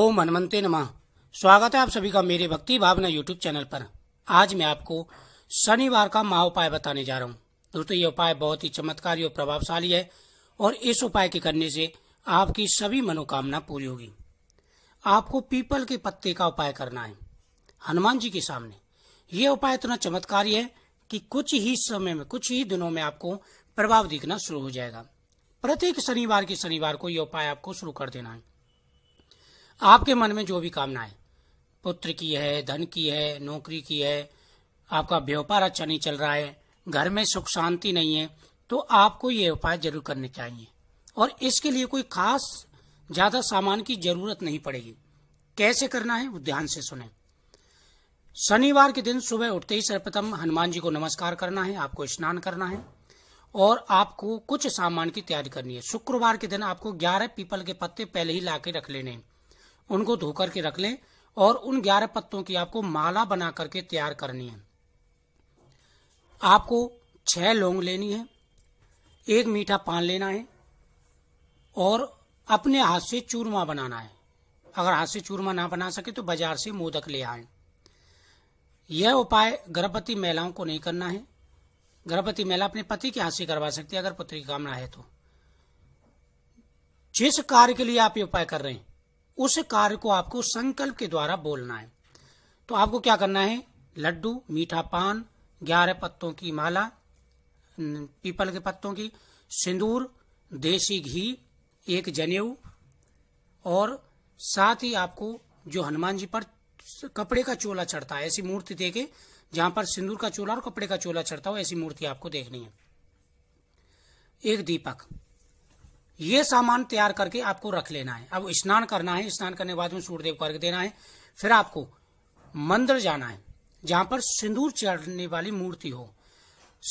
ओम हनुमते नमः स्वागत है आप सभी का मेरे भक्ति भावना यूट्यूब चैनल पर आज मैं आपको शनिवार का महा उपाय बताने जा रहा हूँ दोस्तों ये उपाय बहुत ही चमत्कारी और प्रभावशाली है और इस उपाय के करने से आपकी सभी मनोकामना पूरी होगी आपको पीपल के पत्ते का उपाय करना है हनुमान जी के सामने ये उपाय इतना चमत्कारी है कि कुछ ही समय में कुछ ही दिनों में आपको प्रभाव दिखना शुरू हो जाएगा प्रत्येक शनिवार के शनिवार को यह उपाय आपको शुरू कर देना है आपके मन में जो भी कामना है पुत्र की है धन की है नौकरी की है आपका व्यापार अच्छा नहीं चल रहा है घर में सुख शांति नहीं है तो आपको ये उपाय जरूर करने चाहिए और इसके लिए कोई खास ज्यादा सामान की जरूरत नहीं पड़ेगी कैसे करना है वो ध्यान से सुने शनिवार के दिन सुबह उठते ही सर्वप्रथम हनुमान जी को नमस्कार करना है आपको स्नान करना है और आपको कुछ सामान की तैयारी करनी है शुक्रवार के दिन आपको ग्यारह पीपल के पत्ते पहले ही ला के रख लेने हैं उनको धो करके रख लें और उन ग्यारह पत्तों की आपको माला बना करके तैयार करनी है आपको छह लौंग लेनी है एक मीठा पान लेना है और अपने हाथ से चूरमा बनाना है अगर हाथ से चूरमा ना बना सके तो बाजार से मोदक ले आए यह उपाय गर्भवती महिलाओं को नहीं करना है गर्भवती महिला अपने पति के हाथ से करवा सकती है अगर पुत्री की कामना है तो जिस कार्य के लिए आप ये उपाय कर रहे हैं उस कार्य को आपको संकल्प के द्वारा बोलना है तो आपको क्या करना है लड्डू मीठा पान ग्यारह पत्तों की माला पीपल के पत्तों की सिंदूर देसी घी एक जनेऊ और साथ ही आपको जो हनुमान जी पर कपड़े का चोला चढ़ता है ऐसी मूर्ति देखे जहां पर सिंदूर का चोला और कपड़े का चोला चढ़ता हो ऐसी मूर्ति आपको देखनी है एक दीपक ये सामान तैयार करके आपको रख लेना है अब स्नान करना है स्नान करने के बाद में सूर्यदेव को अर्घ देना है फिर आपको मंदिर जाना है जहां पर सिंदूर चढ़ने वाली मूर्ति हो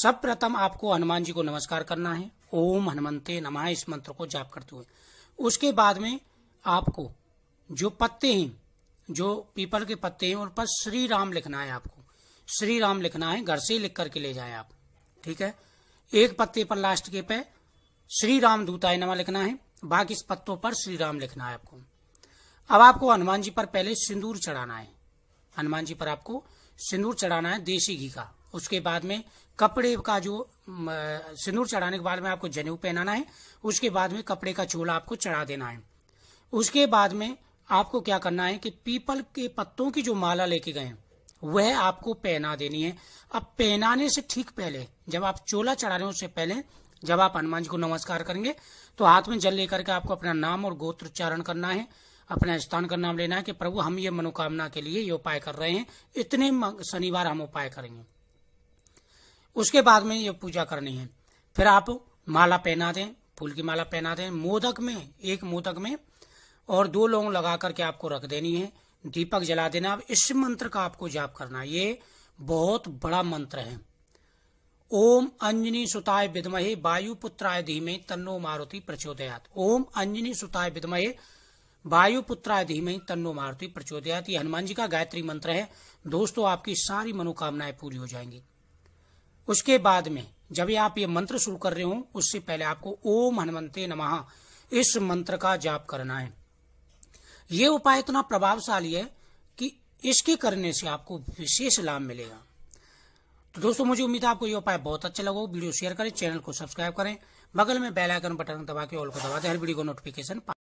सर्वप्रथम आपको हनुमान जी को नमस्कार करना है ओम हनुमते नमः इस मंत्र को जाप करते हुए उसके बाद में आपको जो पत्ते हैं जो पीपल के पत्ते हैं उन पर श्री राम लिखना है आपको श्री राम लिखना है घर से लिख करके ले जाए आप ठीक है एक पत्ते पर लास्ट के पे श्री राम दूताय नमा लिखना है बाकी इस पत्तों पर श्री राम लिखना है आपको अब आपको हनुमान जी पर पहले सिंदूर चढ़ाना है हनुमान जी पर आपको सिंदूर चढ़ाना है देसी घी का उसके बाद में कपड़े का जो सिंदूर चढ़ाने के बाद में आपको जनेऊ पहनाना है उसके बाद में कपड़े का चोला आपको चढ़ा देना है उसके बाद में आपको क्या करना है कि पीपल के पत्तों की जो माला लेके गए वह आपको पहना देनी है अब पहनाने से ठीक पहले जब आप चोला चढ़ा रहे हो उससे पहले जब आप हनुमान जी को नमस्कार करेंगे तो हाथ में जल लेकर के आपको अपना नाम और गोत्र उच्चारण करना है अपना स्थान का नाम लेना है कि प्रभु हम ये मनोकामना के लिए ये उपाय कर रहे हैं इतने शनिवार हम उपाय करेंगे उसके बाद में ये पूजा करनी है फिर आप माला पहना दें फूल की माला पहना दें मोदक में एक मोदक में और दो लोग लगा करके आपको रख देनी है दीपक जला देना अब इस मंत्र का आपको जाप करना ये बहुत बड़ा मंत्र है ओम अंजनी सुताय विदमहे वायुपुत्राय धीमे तन्नो मारुति प्रचोदयात ओम अंजनी सुताय विदमहे वायुपुत्राय धीमे तन्नो मारुति प्रचोदयात ये हनुमान जी का गायत्री मंत्र है दोस्तों आपकी सारी मनोकामनाएं पूरी हो जाएंगी उसके बाद में जब ये आप ये मंत्र शुरू कर रहे हो उससे पहले आपको ओम हनुमते नमः इस मंत्र का जाप करना है ये उपाय इतना प्रभावशाली है कि इसके करने से आपको विशेष लाभ मिलेगा दोस्तों मुझे उम्मीद है आपको ये उपाय बहुत अच्छा लगा वीडियो शेयर करें चैनल को सब्सक्राइब करें बगल में बेल आइकन बटन दबा के ऑल को दबा दें हर वीडियो को नोटिफिकेशन